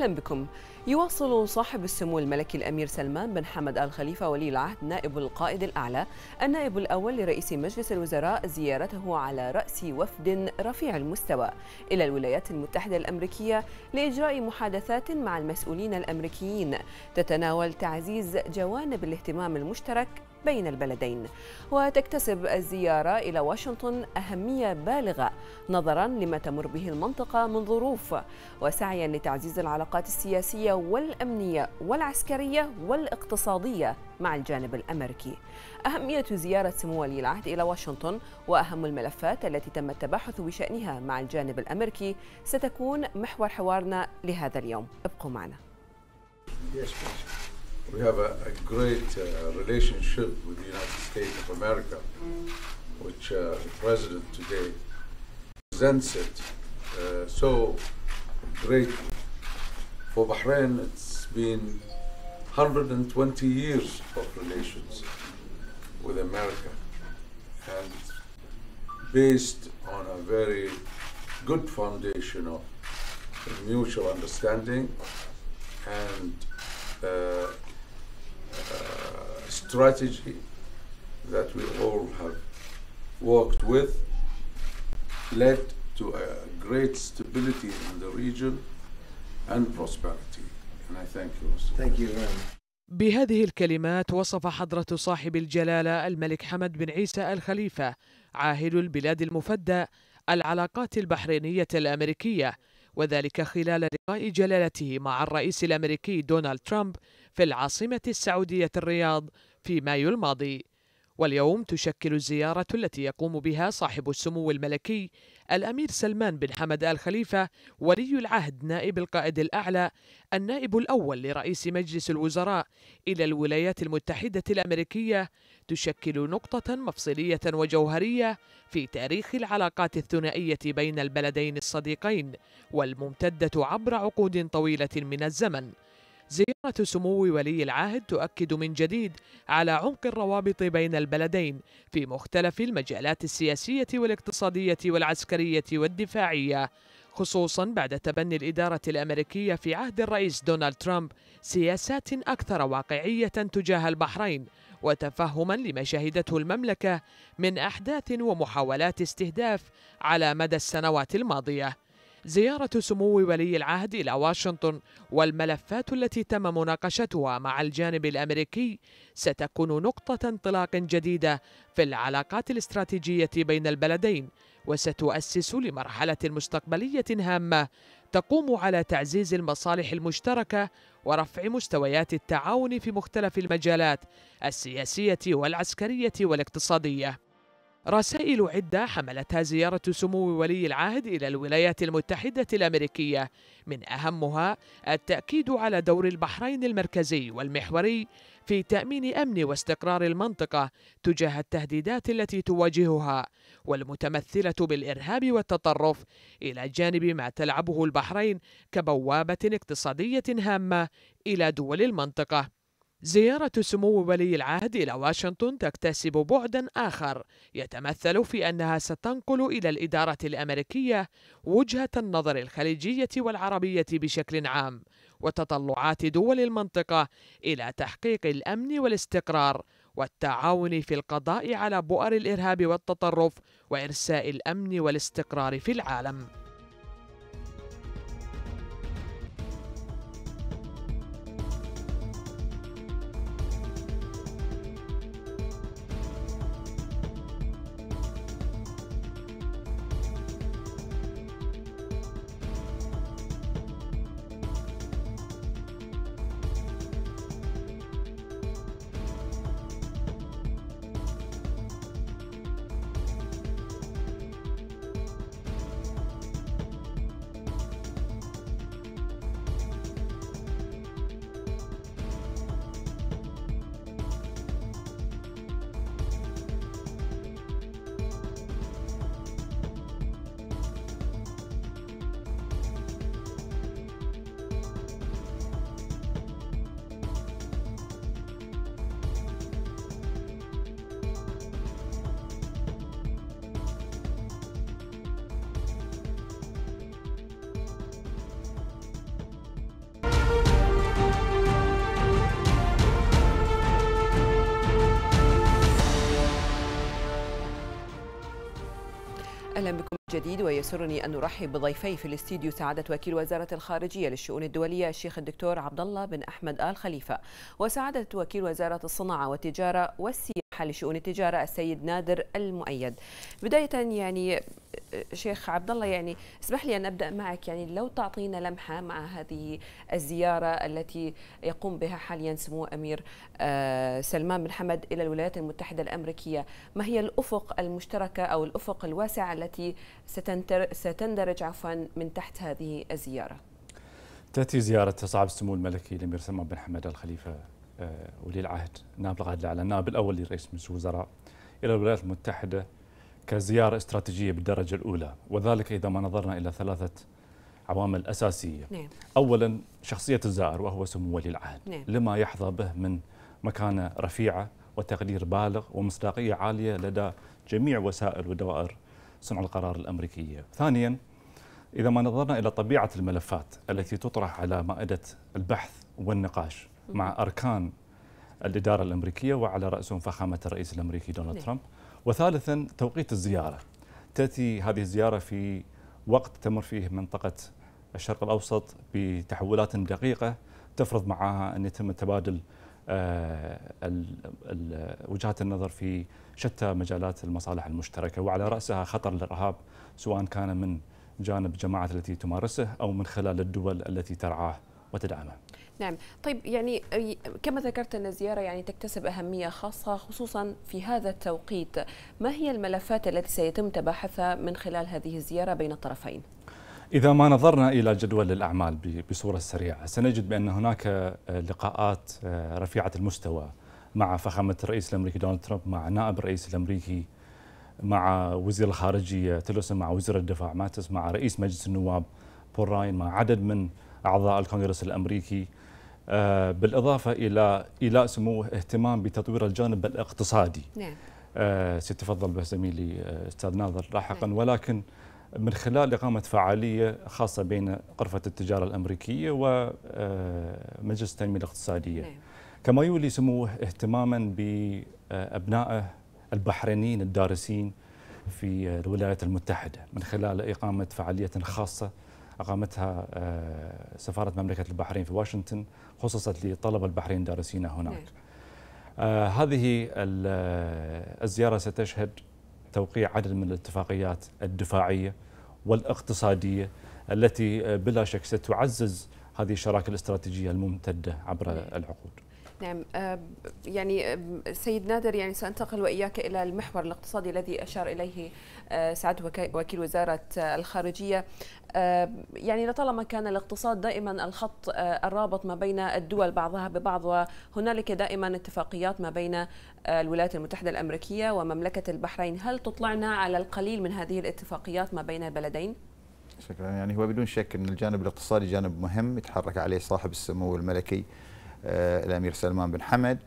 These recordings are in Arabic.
أهلا بكم يواصل صاحب السمو الملكي الأمير سلمان بن حمد آل خليفة ولي العهد نائب القائد الأعلى النائب الأول لرئيس مجلس الوزراء زيارته على رأس وفد رفيع المستوى إلى الولايات المتحدة الأمريكية لإجراء محادثات مع المسؤولين الأمريكيين تتناول تعزيز جوانب الاهتمام المشترك بين البلدين وتكتسب الزيارة إلى واشنطن أهمية بالغة نظرا لما تمر به المنطقة من ظروف وسعيا لتعزيز العلاقات السياسية والأمنية والعسكرية والاقتصادية مع الجانب الأمريكي أهمية زيارة سمو ولي العهد إلى واشنطن وأهم الملفات التي تم التباحث بشأنها مع الجانب الأمريكي ستكون محور حوارنا لهذا اليوم ابقوا معنا Yes, please. we have a, a great uh, relationship with the United States of America, which uh, the president today presents it uh, so greatly. For Bahrain, it's been 120 years of relations with America, and based on a very good foundation of mutual understanding and uh, strategy that we all have worked with led to a great stability in the region and prosperity. And I thank you. Mr. Thank you very much. بهذه الكلمات وصف حضرة صاحب الجلالة الملك حمد بن عيسى الخليفة عاهل البلاد المفدى العلاقات البحرينية الأمريكية وذلك خلال لقاء جلالته مع الرئيس الأمريكي دونالد ترامب في العاصمة السعودية الرياض في مايو الماضي واليوم تشكل الزيارة التي يقوم بها صاحب السمو الملكي الأمير سلمان بن حمد آل خليفة ولي العهد نائب القائد الأعلى النائب الأول لرئيس مجلس الوزراء إلى الولايات المتحدة الأمريكية تشكل نقطة مفصلية وجوهرية في تاريخ العلاقات الثنائية بين البلدين الصديقين والممتدة عبر عقود طويلة من الزمن زيارة سمو ولي العهد تؤكد من جديد على عمق الروابط بين البلدين في مختلف المجالات السياسية والاقتصادية والعسكرية والدفاعية خصوصا بعد تبني الإدارة الأمريكية في عهد الرئيس دونالد ترامب سياسات أكثر واقعية تجاه البحرين وتفهما لما شهدته المملكة من أحداث ومحاولات استهداف على مدى السنوات الماضية زيارة سمو ولي العهد إلى واشنطن والملفات التي تم مناقشتها مع الجانب الأمريكي ستكون نقطة انطلاق جديدة في العلاقات الاستراتيجية بين البلدين وستؤسس لمرحلة مستقبلية هامة تقوم على تعزيز المصالح المشتركة ورفع مستويات التعاون في مختلف المجالات السياسية والعسكرية والاقتصادية رسائل عدة حملتها زيارة سمو ولي العهد إلى الولايات المتحدة الأمريكية من أهمها التأكيد على دور البحرين المركزي والمحوري في تأمين أمن واستقرار المنطقة تجاه التهديدات التي تواجهها والمتمثلة بالإرهاب والتطرف إلى جانب ما تلعبه البحرين كبوابة اقتصادية هامة إلى دول المنطقة زيارة سمو ولي العهد إلى واشنطن تكتسب بعدا آخر يتمثل في أنها ستنقل إلى الإدارة الأمريكية وجهة النظر الخليجية والعربية بشكل عام وتطلعات دول المنطقة إلى تحقيق الأمن والاستقرار والتعاون في القضاء على بؤر الإرهاب والتطرف وإرساء الأمن والاستقرار في العالم جديد ويسرني أن نرحب بضيفي في الاستديو سعادة وكيل وزارة الخارجية للشؤون الدولية الشيخ الدكتور عبد الله بن أحمد آل خليفة وسعادة وكيل وزارة الصناعة والتجارة والسياحة لشؤون التجارة السيد نادر المؤيد بداية يعني شيخ عبد الله يعني اسمح لي أن أبدأ معك يعني لو تعطينا لمحة مع هذه الزيارة التي يقوم بها حاليا سمو أمير آه، سلمان بن حمد إلى الولايات المتحدة الأمريكية ما هي الأفق المشتركة أو الأفق الواسعة التي ستندرج عفوا من تحت هذه الزيارة تأتي زيارة صعب السمو الملكي الأمير سلمان بن حمد الخليفة آه، ولي العهد نائب القائد الاعلى النائب الاول لرئيس مجلس الوزراء الى الولايات المتحده كزياره استراتيجيه بالدرجه الاولى وذلك اذا ما نظرنا الى ثلاثه عوامل اساسيه نعم. اولا شخصيه الزائر وهو سمو ولي العهد نعم. لما يحظى به من مكانه رفيعه وتقدير بالغ ومصداقيه عاليه لدى جميع وسائل ودوائر صنع القرار الامريكيه ثانيا إذا ما نظرنا إلى طبيعة الملفات التي تطرح على مائدة البحث والنقاش مع أركان الإدارة الأمريكية وعلى رأسهم فخامة الرئيس الأمريكي دونالد نعم. ترامب وثالثا توقيت الزيارة تأتي هذه الزيارة في وقت تمر فيه منطقة الشرق الأوسط بتحولات دقيقة تفرض معها أن يتم تبادل آه، وجهات النظر في شتى مجالات المصالح المشتركة وعلى رأسها خطر الإرهاب سواء كان من جانب الجماعات التي تمارسه أو من خلال الدول التي ترعاه وتدعمه نعم طيب يعني كما ذكرت أن الزيارة يعني تكتسب أهمية خاصة خصوصا في هذا التوقيت ما هي الملفات التي سيتم تباحثها من خلال هذه الزيارة بين الطرفين؟ إذا ما نظرنا إلى جدول الأعمال بصورة سريعة سنجد بأن هناك آه، لقاءات آه، رفيعة المستوى مع فخامة الرئيس الأمريكي دونالد ترامب مع نائب الرئيس الأمريكي مع وزير الخارجية تيلرسون مع وزير الدفاع ماتس مع رئيس مجلس النواب بول راين مع عدد من أعضاء الكونغرس الأمريكي آه، بالاضافه الى ايلاء سموه اهتمام بتطوير الجانب الاقتصادي. نعم. آه، ستفضل به زميلي آه، استاذ ناظر لاحقا نعم. ولكن من خلال اقامه فعاليه خاصه بين غرفه التجاره الامريكيه ومجلس التنميه الاقتصاديه. نعم. كما يولي سموه اهتماما بابنائه البحرينيين الدارسين في الولايات المتحده من خلال اقامه فعاليه خاصه أقامتها آه، سفارة مملكة البحرين في واشنطن خصصت لطلبة البحرين دارسين هناك نعم. آه، هذه آه، الزيارة ستشهد توقيع عدد من الاتفاقيات الدفاعية والاقتصادية التي بلا شك ستعزز هذه الشراكة الاستراتيجية الممتدة عبر نعم. العقود نعم يعني سيد نادر يعني سأنتقل وإياك إلى المحور الاقتصادي الذي أشار إليه سعد وكيل وزارة الخارجية يعني لطالما كان الاقتصاد دائما الخط الرابط ما بين الدول بعضها ببعض وهنالك دائما اتفاقيات ما بين الولايات المتحدة الأمريكية ومملكة البحرين هل تطلعنا على القليل من هذه الاتفاقيات ما بين البلدين؟ شكرا يعني هو بدون شك أن الجانب الاقتصادي جانب مهم يتحرك عليه صاحب السمو الملكي آه، الامير سلمان بن حمد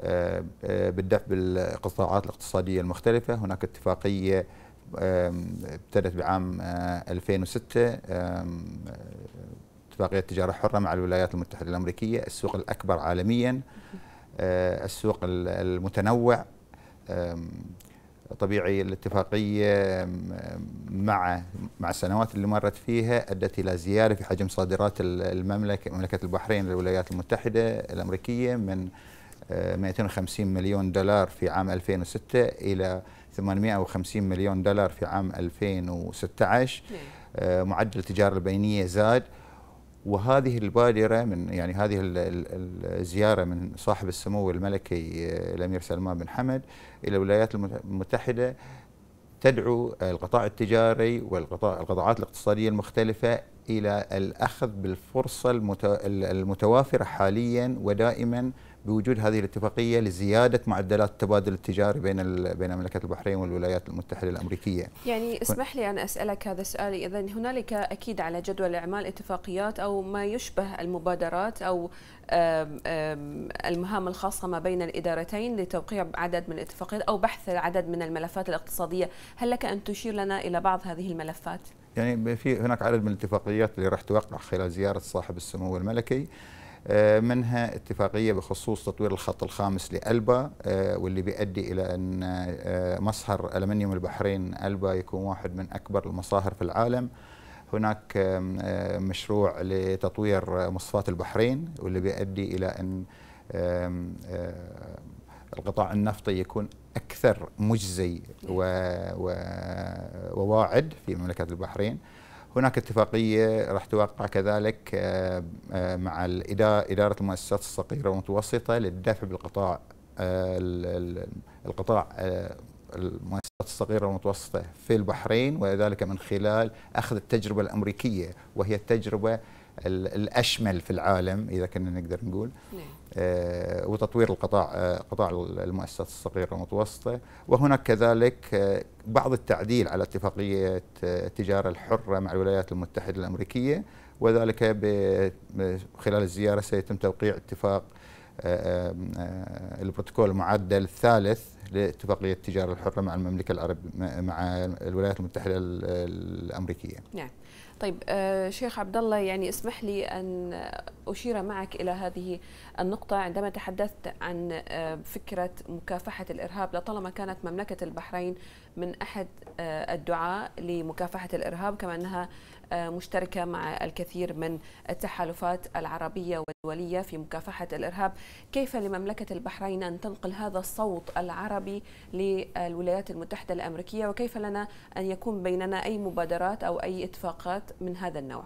آه، آه، بالدفع بالقطاعات الاقتصاديه المختلفه هناك اتفاقيه ابتدت بعام 2006 اتفاقيه تجاره حره مع الولايات المتحده الامريكيه السوق الاكبر عالميا السوق المتنوع طبيعي الاتفاقية مع مع السنوات اللي مرت فيها أدت إلى زيادة في حجم صادرات المملكة مملكة البحرين للولايات المتحدة الأمريكية من 250 آه، مليون دولار في عام 2006 إلى 850 مليون دولار في عام 2016 نعم. آه، معدل التجارة البينية زاد وهذه البادره من يعني هذه الزياره من صاحب السمو الملكي آه، الامير سلمان بن حمد الى الولايات المتحده تدعو القطاع التجاري والقطاع القطاعات الاقتصاديه المختلفه الى الاخذ بالفرصه المتوافره حاليا ودائما بوجود هذه الاتفاقيه لزياده معدلات التبادل التجاري بين بين مملكه البحرين والولايات المتحده الامريكيه. يعني اسمح لي ان اسالك هذا السؤال اذا هنالك اكيد على جدول الاعمال اتفاقيات او ما يشبه المبادرات او المهام الخاصه ما بين الادارتين لتوقيع عدد من الاتفاقيات او بحث عدد من الملفات الاقتصاديه، هل لك ان تشير لنا الى بعض هذه الملفات؟ يعني في هناك عدد من الاتفاقيات اللي راح توقع خلال زياره صاحب السمو الملكي. آه، منها اتفاقية بخصوص تطوير الخط الخامس لألبا آه، واللي بيؤدي إلى أن آه، مصهر ألمنيوم البحرين ألبا يكون واحد من أكبر المصاهر في العالم هناك مشروع لتطوير مصفاة البحرين واللي بيؤدي إلى أن القطاع النفطي يكون أكثر مجزي وواعد في مملكة البحرين هناك اتفاقيه راح توقع كذلك آه، آه، مع اداره المؤسسات الصغيره والمتوسطه للدفع بالقطاع آه، القطاع المؤسسات الصغيره والمتوسطه في البحرين وذلك من خلال اخذ التجربه الامريكيه وهي التجربه الاشمل في العالم اذا كنا نقدر نقول نعم. آه، وتطوير القطاع آه، قطاع المؤسسات الصغيره والمتوسطه وهناك كذلك آه، بعض التعديل على اتفاقيه التجاره الحره مع الولايات المتحده الامريكيه وذلك خلال الزياره سيتم توقيع اتفاق البروتوكول المعدل الثالث لاتفاقيه التجاره الحره مع المملكه العرب مع الولايات المتحده الامريكيه. نعم. طيب آه، شيخ عبد الله يعني اسمح لي ان اشير معك الى هذه النقطه عندما تحدثت عن آه، فكره مكافحه الارهاب لطالما كانت مملكه البحرين من احد آه، الدعاء لمكافحه الارهاب كما انها آه، مشتركة مع الكثير من التحالفات العربية والدولية في مكافحة الإرهاب كيف لمملكة البحرين أن تنقل هذا الصوت العربي للولايات المتحدة الأمريكية وكيف لنا أن يكون بيننا أي مبادرات أو أي اتفاقات من هذا النوع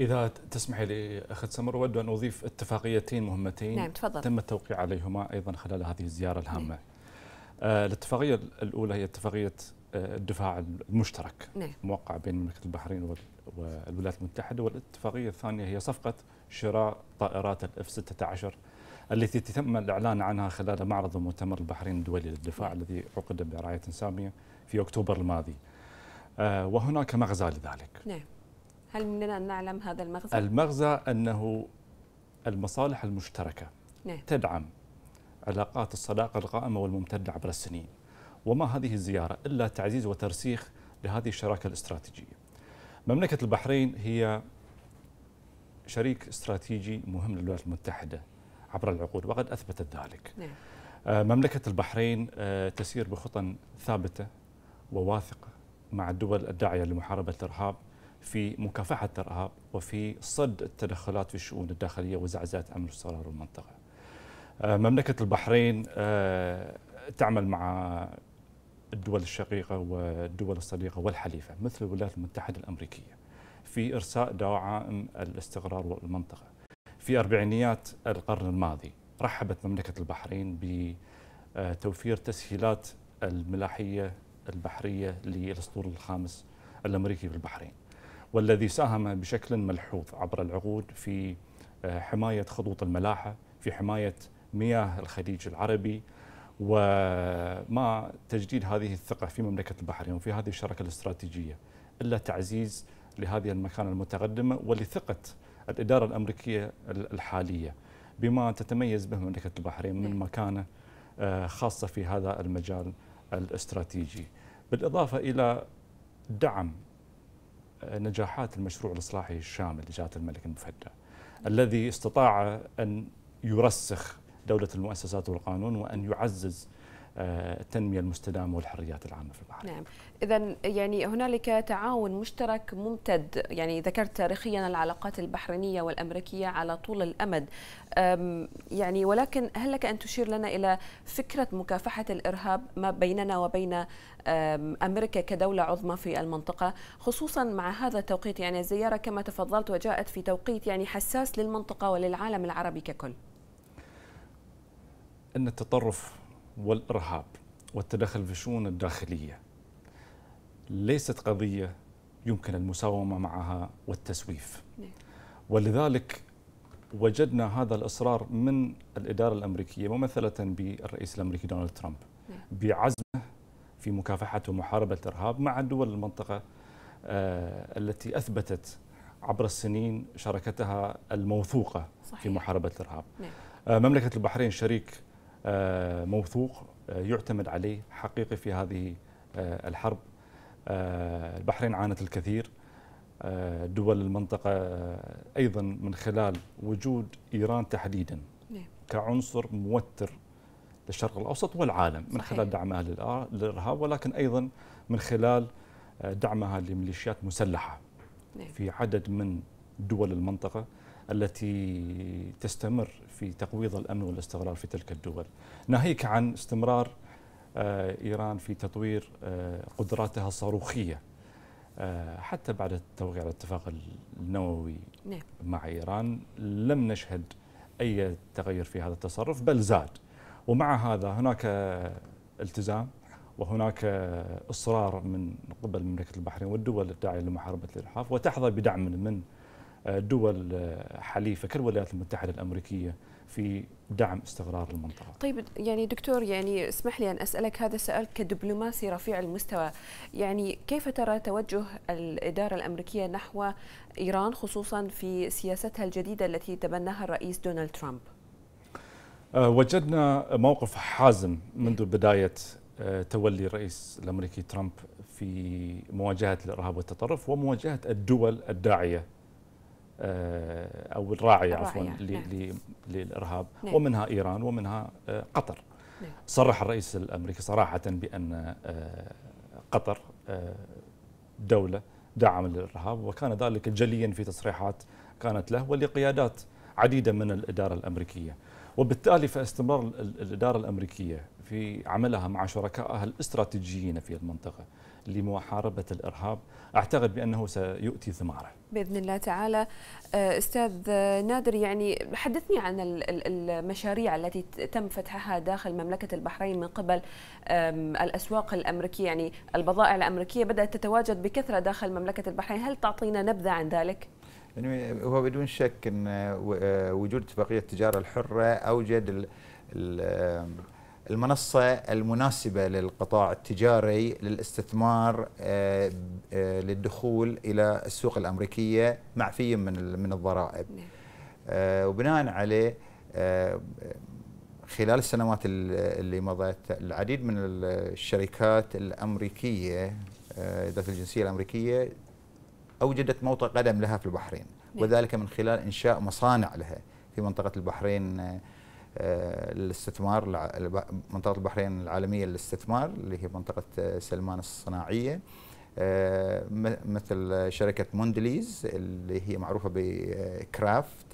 إذا تسمح لي أخت سمر أود أن أضيف اتفاقيتين مهمتين نعم تفضل. تم التوقيع عليهما أيضا خلال هذه الزيارة الهامة نعم. آه، الاتفاقية الأولى هي اتفاقية الدفاع المشترك نعم. موقع بين مملكة البحرين والولايات المتحدة والاتفاقية الثانية هي صفقة شراء طائرات الاف 16 التي تم الإعلان عنها خلال معرض ومؤتمر البحرين الدولي للدفاع نعم. الذي عقد برعاية سامية في أكتوبر الماضي آه، وهناك مغزى لذلك نعم هل مننا أن نعلم هذا المغزى؟ المغزى أنه المصالح المشتركة نعم. تدعم علاقات الصداقة القائمة والممتدة عبر السنين وما هذه الزيارة إلا تعزيز وترسيخ لهذه الشراكة الاستراتيجية مملكة البحرين هي شريك استراتيجي مهم للولايات المتحدة عبر العقود وقد أثبتت ذلك نعم. آه، مملكة البحرين آه، تسير بخطى ثابتة وواثقة مع الدول الداعية لمحاربة الإرهاب في مكافحة الإرهاب وفي صد التدخلات في الشؤون الداخلية وزعزعة أمن الصرار المنطقة آه، مملكة البحرين تعمل مع الدول الشقيقة والدول الصديقة والحليفة مثل الولايات المتحدة الأمريكية في إرساء دعائم الاستقرار والمنطقة في أربعينيات القرن الماضي رحبت مملكة البحرين بتوفير تسهيلات الملاحية البحرية للأسطول الخامس الأمريكي في البحرين والذي ساهم بشكل ملحوظ عبر العقود في حماية خطوط الملاحة في حماية مياه الخليج العربي وما تجديد هذه الثقة في مملكة البحرين وفي هذه الشراكة الاستراتيجية إلا تعزيز لهذه المكانة المتقدمة ولثقة الإدارة الأمريكية الحالية بما تتميز به مملكة البحرين من نعم. مكانة آه، خاصة في هذا المجال الاستراتيجي بالإضافة إلى دعم آه، نجاحات المشروع الإصلاحي الشامل لجلاله الملك المفدى الذي استطاع أن يرسخ دولة المؤسسات والقانون وأن يعزز آه، التنمية المستدامة والحريات العامة في البحرين نعم إذا يعني هنالك تعاون مشترك ممتد يعني ذكرت تاريخيا العلاقات البحرينية والأمريكية على طول الأمد يعني ولكن هل لك أن تشير لنا إلى فكرة مكافحة الإرهاب ما بيننا وبين أمريكا كدولة عظمى في المنطقة خصوصا مع هذا التوقيت يعني الزيارة كما تفضلت وجاءت في توقيت يعني حساس للمنطقة وللعالم العربي ككل أن التطرف والإرهاب والتدخل في الشؤون الداخلية ليست قضية يمكن المساومة معها والتسويف نعم. ولذلك وجدنا هذا الإصرار من الإدارة الأمريكية ممثلة بالرئيس الأمريكي دونالد ترامب نعم. بعزمه في مكافحة ومحاربة الإرهاب مع دول المنطقة آه، التي أثبتت عبر السنين شراكتها الموثوقة صحيح. في محاربة الإرهاب نعم. آه، مملكة البحرين شريك آه، موثوق آه، يعتمد عليه حقيقي في هذه آه، الحرب البحرين عانت الكثير دول المنطقة أيضا من خلال وجود إيران تحديدا نعم. كعنصر موتر للشرق الأوسط والعالم من خلال دعمها للإرهاب ولكن أيضا من خلال دعمها لميليشيات مسلحة نعم. في عدد من دول المنطقة التي تستمر في تقويض الامن والاستقرار في تلك الدول، ناهيك عن استمرار آه، ايران في تطوير آه، قدراتها الصاروخيه آه، حتى بعد التوقيع على الاتفاق النووي نعم. مع ايران لم نشهد اي تغير في هذا التصرف بل زاد ومع هذا هناك التزام وهناك اصرار من قبل مملكه البحرين والدول الداعيه لمحاربه الالحاف وتحظى بدعم من دول حليفه كالولايات المتحده الامريكيه في دعم استقرار المنطقة طيب يعني دكتور يعني اسمح لي أن أسألك هذا السؤال كدبلوماسي رفيع المستوى يعني كيف ترى توجه الإدارة الأمريكية نحو إيران خصوصا في سياستها الجديدة التي تبناها الرئيس دونالد ترامب آه، وجدنا موقف حازم منذ بداية آه، تولي الرئيس الأمريكي ترامب في مواجهة الإرهاب والتطرف ومواجهة الدول الداعية آه، او الراعيه عفوا نعم. للارهاب نعم. ومنها ايران ومنها قطر نعم. صرح الرئيس الامريكي صراحه بان آه، قطر آه، دوله دعم للارهاب وكان ذلك جليا في تصريحات كانت له ولقيادات عديده من الاداره الامريكيه وبالتالي فاستمرار الاداره الامريكيه في عملها مع شركائها الاستراتيجيين في المنطقه لمحاربة الإرهاب أعتقد بأنه سيؤتي ثماره بإذن الله تعالى آه، أستاذ نادر يعني حدثني عن المشاريع التي تم فتحها داخل مملكة البحرين من قبل الأسواق الأمريكية يعني البضائع الأمريكية بدأت تتواجد بكثرة داخل مملكة البحرين هل تعطينا نبذة عن ذلك؟ يعني هو بدون شك أن آه، آه، وجود اتفاقية التجارة الحرة أوجد المنصة المناسبة للقطاع التجاري للاستثمار آه، آه، للدخول إلى السوق الأمريكية معفيا من من الضرائب نعم. آه، وبناء عليه خلال السنوات اللي مضت العديد من الشركات الأمريكية ذات الجنسية الأمريكية أوجدت موطئ قدم لها في البحرين نعم. وذلك من خلال إنشاء مصانع لها في منطقة البحرين آه، للاستثمار منطقه البحرين العالميه للاستثمار اللي هي منطقه آه، سلمان الصناعيه آه، مثل شركه موندليز اللي هي معروفه بكرافت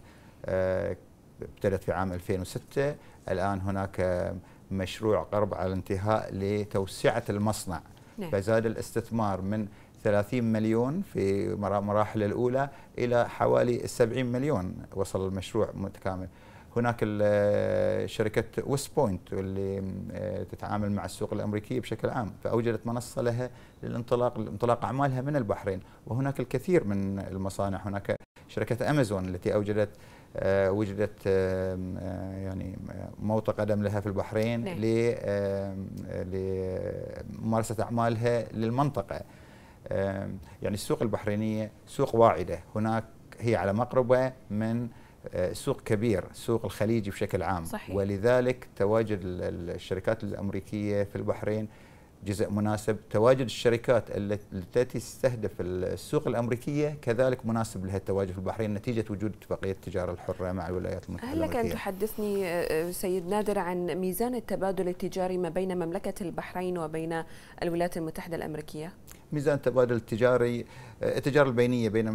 ابتدت في عام 2006 الان هناك مشروع قرب على الانتهاء لتوسعه المصنع نعم. فزاد الاستثمار من 30 مليون في مراحل الأولى إلى حوالي 70 مليون وصل المشروع متكامل هناك شركه ويست بوينت واللي تتعامل مع السوق الامريكيه بشكل عام فاوجدت منصه لها للانطلاق انطلاق اعمالها من البحرين وهناك الكثير من المصانع هناك شركه امازون التي اوجدت آه، وجدت آه، يعني موطئ قدم لها في البحرين نعم. لممارسه اعمالها للمنطقه يعني السوق البحرينيه سوق واعده هناك هي على مقربه من آه، سوق كبير سوق الخليجي بشكل عام صحيح. ولذلك تواجد الشركات الأمريكية في البحرين جزء مناسب تواجد الشركات التي تستهدف السوق الأمريكية كذلك مناسب لها التواجد في البحرين نتيجة وجود اتفاقية التجارة الحرة مع الولايات المتحدة هل لك أن تحدثني آه، آه، سيد نادر عن ميزان التبادل التجاري ما بين مملكة البحرين وبين الولايات المتحدة الأمريكية؟ ميزان التبادل التجاري التجارة البينية بين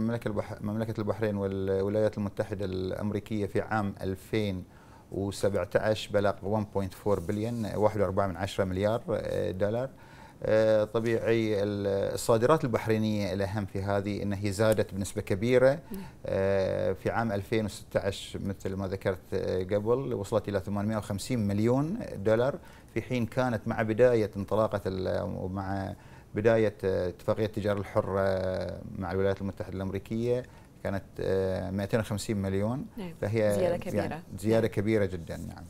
مملكة البحرين والولايات المتحدة الأمريكية في عام 2017 بلغ 1.4 بليون 1.4 مليار آه، دولار آه، طبيعي الصادرات البحرينية الأهم في هذه أنها زادت بنسبة كبيرة آه، في عام 2016 مثل ما ذكرت قبل وصلت إلى 850 مليون دولار في حين كانت مع بداية انطلاقة مع بداية آه، اتفاقية التجارة الحرة آه، مع الولايات المتحدة الأمريكية كانت 250 آه، مليون نعم. فهي زيادة كبيرة يعني زيادة كبيرة جدا نعم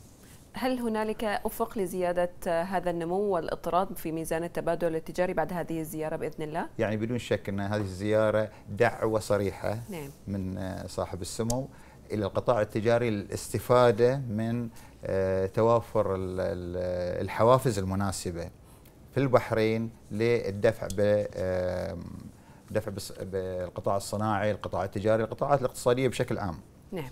هل هنالك أفق لزيادة هذا النمو والاضطراد في ميزان التبادل التجاري بعد هذه الزيارة بإذن الله؟ يعني بدون شك أن هذه الزيارة دعوة صريحة نعم. من صاحب السمو إلى القطاع التجاري للاستفادة من توافر الحوافز المناسبة في البحرين للدفع ب دفع بالقطاع الصناعي، القطاع التجاري، القطاعات الاقتصاديه بشكل عام. نعم.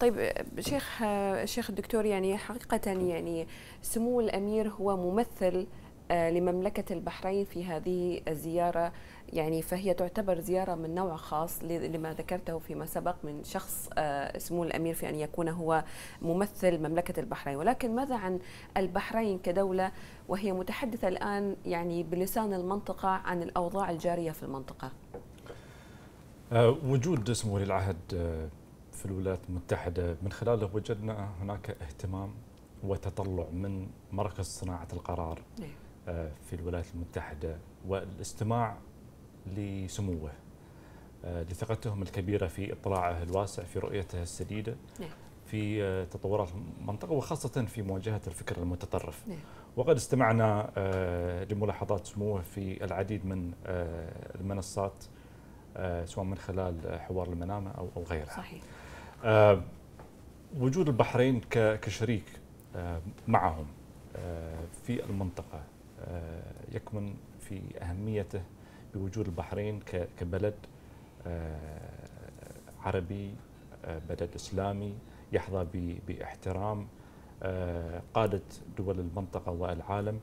طيب شيخ الشيخ الدكتور يعني حقيقة يعني سمو الأمير هو ممثل آه، لمملكة البحرين في هذه الزيارة يعني فهي تعتبر زيارة من نوع خاص لما ذكرته فيما سبق من شخص آه، سمو الأمير في أن يكون هو ممثل مملكة البحرين ولكن ماذا عن البحرين كدولة وهي متحدثة الآن يعني بلسان المنطقة عن الأوضاع الجارية في المنطقة آه، وجود سمو ولي العهد في الولايات المتحدة من خلاله وجدنا هناك اهتمام وتطلع من مركز صناعة القرار نعم. آه، في الولايات المتحدة والاستماع لسموه آه، لثقتهم الكبيرة في إطلاعه الواسع في رؤيته السديدة نعم. في آه، تطورات المنطقة وخاصة في مواجهة الفكر المتطرف نعم. وقد استمعنا لملاحظات سموه في العديد من المنصات سواء من خلال حوار المنامة أو غيرها صحيح. وجود البحرين كشريك معهم في المنطقة آه، يكمن في أهميته بوجود البحرين كبلد آه، عربي آه، بلد إسلامي يحظى باحترام قادة دول المنطقة والعالم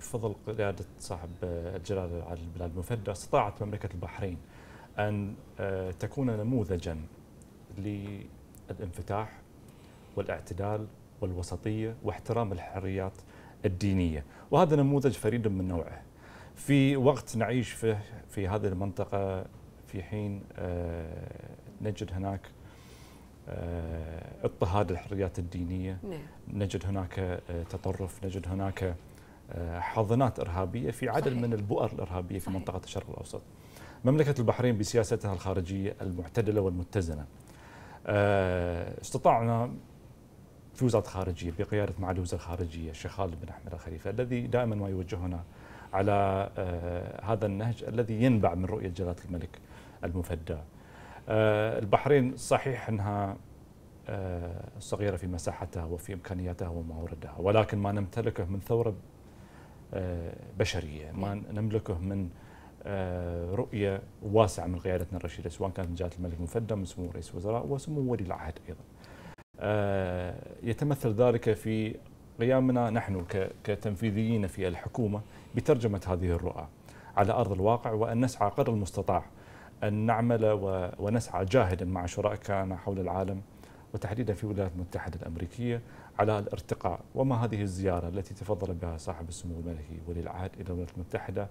بفضل قيادة صاحب الجلالة العادل بن المفدى استطاعت مملكة البحرين أن تكون نموذجا للانفتاح والاعتدال والوسطية واحترام الحريات الدينية وهذا نموذج فريد من نوعه في وقت نعيش فيه في هذه المنطقة في حين آه، نجد هناك آه، اضطهاد الحريات الدينية نعم. نجد هناك آه، تطرف نجد هناك حاضنات إرهابية في عدد صحيح. من البؤر الإرهابية في صحيح. منطقة الشرق الأوسط مملكة البحرين بسياستها الخارجية المعتدلة والمتزنة استطعنا في وزاره الخارجيه بقياده معالي وزير الخارجيه الشيخ خالد بن احمد الخليفه الذي دائما ما يوجهنا على آه، هذا النهج الذي ينبع من رؤيه جلاله الملك المفدى. آه، البحرين صحيح انها آه، صغيره في مساحتها وفي امكانياتها وموردها ولكن ما نمتلكه من ثوره بشريه، ما نعم. نملكه من رؤيه واسعه من قيادتنا الرشيده سواء كانت من جلاله الملك المفدى من سمو رئيس الوزراء وسمو ولي العهد ايضا. آه، يتمثل ذلك في قيامنا نحن كتنفيذيين في الحكومة بترجمة هذه الرؤى على أرض الواقع وأن نسعى قدر المستطاع أن نعمل ونسعى جاهدا مع شركائنا حول العالم وتحديدا في الولايات المتحدة الأمريكية على الارتقاء وما هذه الزيارة التي تفضل بها صاحب السمو الملكي ولي العهد إلى الولايات المتحدة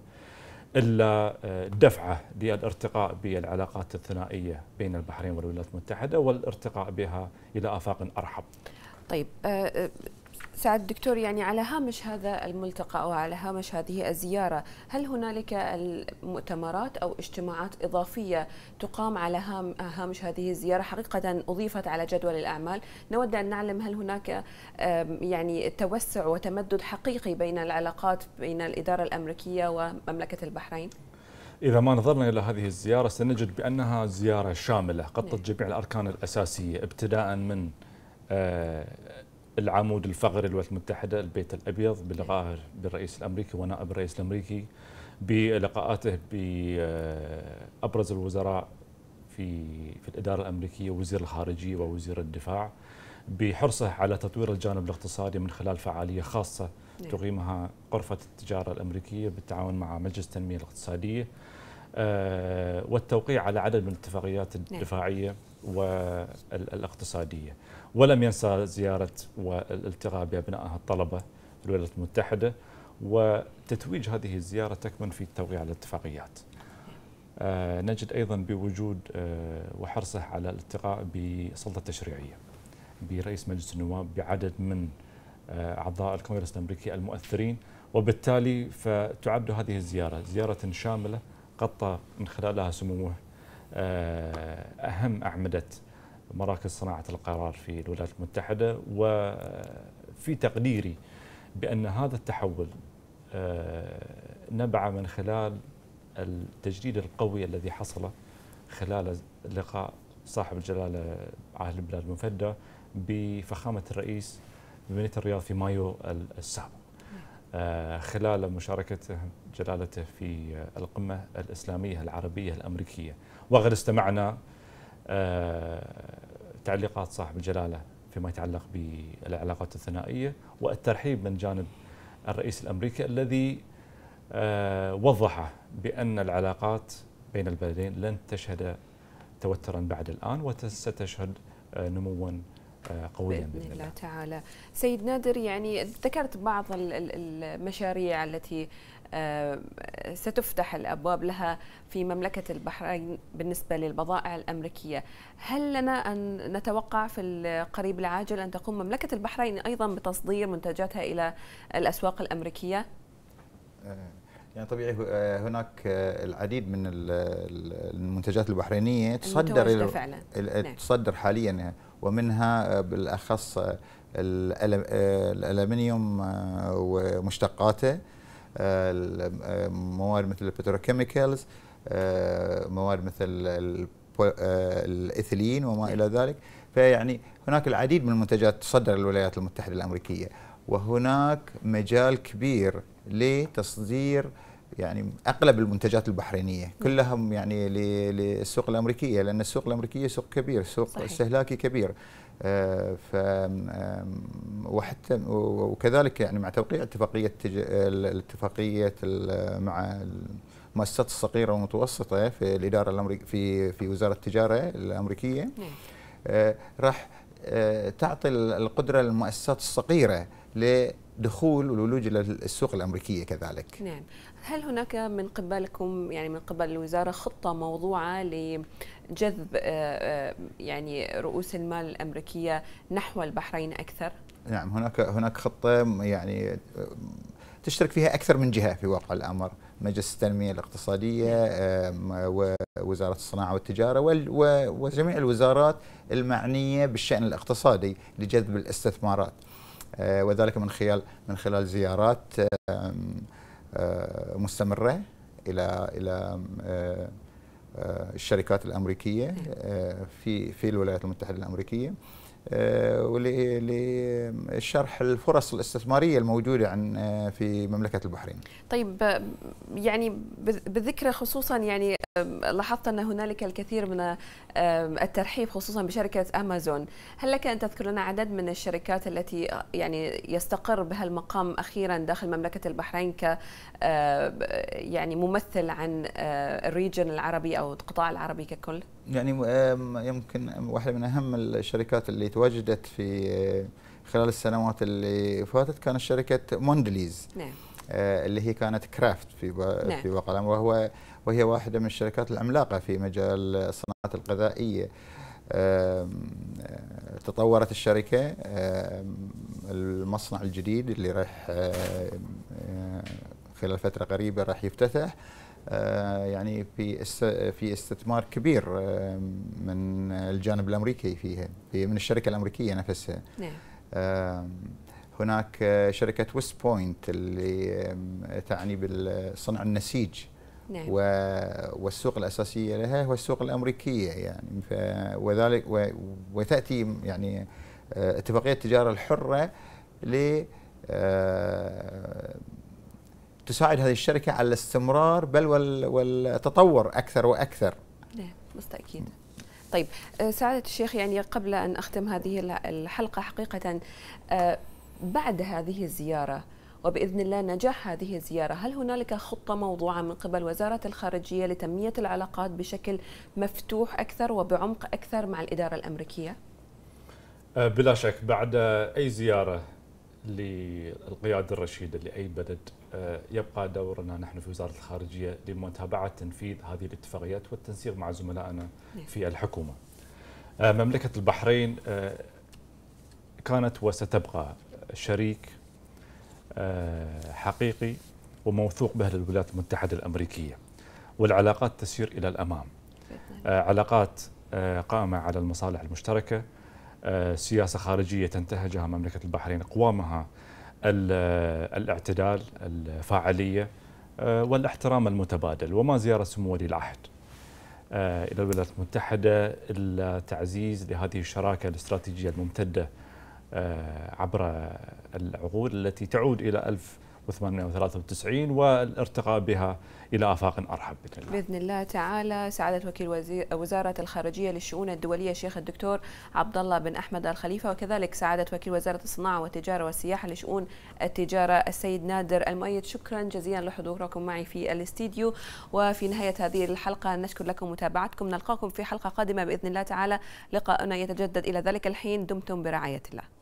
إلا آه، دفعة للارتقاء بالعلاقات الثنائية بين البحرين والولايات المتحدة والارتقاء بها إلى آفاق أرحب طيب آه، آه، سعد دكتور يعني على هامش هذا الملتقى او على هامش هذه الزياره، هل هنالك مؤتمرات او اجتماعات اضافيه تقام على هامش هذه الزياره حقيقه اضيفت على جدول الاعمال؟ نود ان نعلم هل هناك يعني توسع وتمدد حقيقي بين العلاقات بين الاداره الامريكيه ومملكه البحرين؟ إذا ما نظرنا إلى هذه الزيارة سنجد بأنها زيارة شاملة قطت نعم. جميع الأركان الأساسية ابتداء من آه، العمود الفقري للولايات المتحدة البيت الأبيض بلقائه بالرئيس الأمريكي ونائب الرئيس الأمريكي بلقاءاته بأبرز آه، الوزراء في في الإدارة الأمريكية وزير الخارجية ووزير الدفاع بحرصه على تطوير الجانب الاقتصادي من خلال فعالية خاصة نعم. تقيمها غرفة التجارة الأمريكية بالتعاون مع مجلس التنمية الاقتصادية آه، والتوقيع على عدد من الاتفاقيات نعم. الدفاعية والاقتصادية ولم ينسى زيارة والالتقاء بأبنائها الطلبة في الولايات المتحدة وتتويج هذه الزيارة تكمن في التوقيع على الاتفاقيات آه، نجد أيضا بوجود آه، وحرصه على الالتقاء بسلطة تشريعية برئيس مجلس النواب بعدد من أعضاء الكونغرس الأمريكي المؤثرين وبالتالي فتعد هذه الزيارة زيارة شاملة غطى من خلالها سموه آه، أهم أعمدة مراكز صناعة القرار في الولايات المتحدة وفي آه، تقديري بأن هذا التحول آه، نبع من خلال التجديد القوي الذي حصل خلال لقاء صاحب الجلالة عاهل البلاد المفدى بفخامة الرئيس بمدينة الرياض في مايو السابق آه، خلال مشاركته جلالته في آه، القمة الإسلامية العربية الأمريكية وقد استمعنا آه، تعليقات صاحب الجلالة فيما يتعلق بالعلاقات الثنائية والترحيب من جانب الرئيس الأمريكي الذي وضح بأن العلاقات بين البلدين لن تشهد توترا بعد الآن وستشهد نموا قويا باذن, الله, الله تعالى. سيد نادر يعني ذكرت بعض المشاريع التي آه، ستفتح الابواب لها في مملكه البحرين بالنسبه للبضائع الامريكيه، هل لنا ان نتوقع في القريب العاجل ان تقوم مملكه البحرين ايضا بتصدير منتجاتها الى الاسواق الامريكيه؟ آه، يعني طبيعي آه، هناك العديد من المنتجات البحرينيه تصدر فعلا. نعم. تصدر حاليا يعني. ومنها آه، بالاخص آه، آه، الالمنيوم ومشتقاته مواد مثل البتروكيميكالز مواد مثل الايثيلين وما الى نعم. ذلك فيعني هناك العديد من المنتجات تصدر الولايات المتحده الامريكيه وهناك مجال كبير لتصدير يعني اغلب المنتجات البحرينيه كلها يعني للسوق الامريكيه لان السوق الامريكيه سوق كبير سوق صحيح. استهلاكي كبير آه، ف وحتى وكذلك يعني مع توقيع اتفاقيه الاتفاقيه مع المؤسسات الصغيره والمتوسطه في الاداره الامريكيه في في وزاره التجاره الامريكيه نعم. آه، راح آه، تعطي القدره للمؤسسات الصغيره لدخول والولوج للسوق الامريكيه كذلك. نعم، هل هناك من قبلكم يعني من قبل الوزاره خطه موضوعه لجذب آه، آه، يعني رؤوس المال الامريكيه نحو البحرين اكثر؟ نعم هناك هناك خطه يعني آه، تشترك فيها اكثر من جهه في واقع الامر مجلس التنميه الاقتصاديه ووزاره الصناعه والتجاره وجميع الوزارات المعنيه بالشان الاقتصادي لجذب الاستثمارات وذلك من خلال من خلال زيارات آه، مستمره الى الى آه، آه، الشركات الامريكيه في في الولايات المتحده الامريكيه ولشرح الفرص الاستثماريه الموجوده عن في مملكه البحرين. طيب يعني بالذكرى خصوصا يعني لاحظت أن هنالك الكثير من الترحيب خصوصا بشركة أمازون هل لك أن تذكر لنا عدد من الشركات التي يعني يستقر بها المقام أخيرا داخل مملكة البحرين ك يعني ممثل عن الريجن العربي أو القطاع العربي ككل يعني يمكن واحدة من أهم الشركات اللي تواجدت في خلال السنوات اللي فاتت كانت شركة موندليز نعم آه، اللي هي كانت كرافت في نعم. في وقلم وهو وهي واحده من الشركات العملاقه في مجال الصناعات الغذائيه آه، تطورت الشركه المصنع الجديد اللي راح آه، خلال فتره قريبه راح يفتتح يعني في في استثمار كبير من الجانب الامريكي فيها من الشركه الامريكيه نفسها نعم هناك شركة ويست بوينت اللي تعني بالصنع النسيج نعم. والسوق الأساسية لها هو السوق الأمريكية يعني وذلك وتأتي يعني اه، اتفاقية التجارة الحرة ل اه، تساعد هذه الشركة على الاستمرار بل والتطور أكثر وأكثر نعم بالتأكيد طيب اه، سعادة الشيخ يعني قبل أن أختم هذه الحلقة حقيقة بعد هذه الزيارة وبإذن الله نجاح هذه الزيارة هل هنالك خطة موضوعة من قبل وزارة الخارجية لتنمية العلاقات بشكل مفتوح أكثر وبعمق أكثر مع الإدارة الأمريكية؟ أه، بلا شك بعد أي زيارة للقيادة الرشيدة لأي بلد أه، يبقى دورنا نحن في وزارة الخارجية لمتابعة تنفيذ هذه الاتفاقيات والتنسيق مع زملائنا نعم. في الحكومة أه، مملكة البحرين كانت وستبقى شريك آه، حقيقي وموثوق به للولايات المتحدة الأمريكية والعلاقات تسير إلى الأمام آه، علاقات آه، قائمة على المصالح المشتركة سياسة خارجية تنتهجها مملكة البحرين قوامها الاعتدال الفاعلية والاحترام المتبادل وما زيارة سمو ولي العهد إلى الولايات المتحدة إلا تعزيز لهذه الشراكة الاستراتيجية الممتدة آه، عبر العقود التي تعود إلى 1893 والارتقاء بها إلى آفاق أرحب بإذن الله بإذن الله تعالى سعادة وكيل وزارة الخارجية للشؤون الدولية الشيخ الدكتور عبد الله بن أحمد الخليفة وكذلك سعادة وكيل وزارة الصناعة والتجارة والسياحة لشؤون التجارة السيد نادر المؤيد شكرا جزيلا لحضوركم معي في الاستديو وفي نهاية هذه الحلقة نشكر لكم متابعتكم نلقاكم في حلقة قادمة بإذن الله تعالى لقاؤنا يتجدد إلى ذلك الحين دمتم برعاية الله